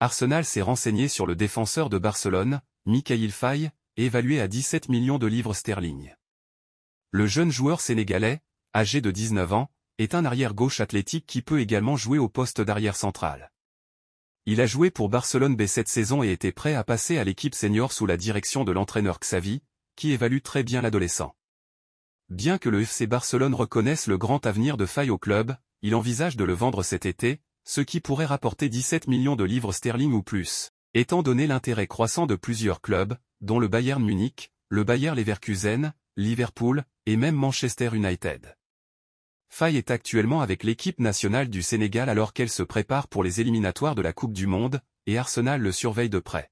Arsenal s'est renseigné sur le défenseur de Barcelone, Mikhail Fay, évalué à 17 millions de livres sterling. Le jeune joueur sénégalais, âgé de 19 ans, est un arrière-gauche athlétique qui peut également jouer au poste d'arrière central. Il a joué pour Barcelone B cette saison et était prêt à passer à l'équipe senior sous la direction de l'entraîneur Xavi, qui évalue très bien l'adolescent. Bien que le FC Barcelone reconnaisse le grand avenir de Fay au club, il envisage de le vendre cet été, ce qui pourrait rapporter 17 millions de livres sterling ou plus, étant donné l'intérêt croissant de plusieurs clubs, dont le Bayern Munich, le Bayern Leverkusen, Liverpool, et même Manchester United. Faye est actuellement avec l'équipe nationale du Sénégal alors qu'elle se prépare pour les éliminatoires de la Coupe du Monde, et Arsenal le surveille de près.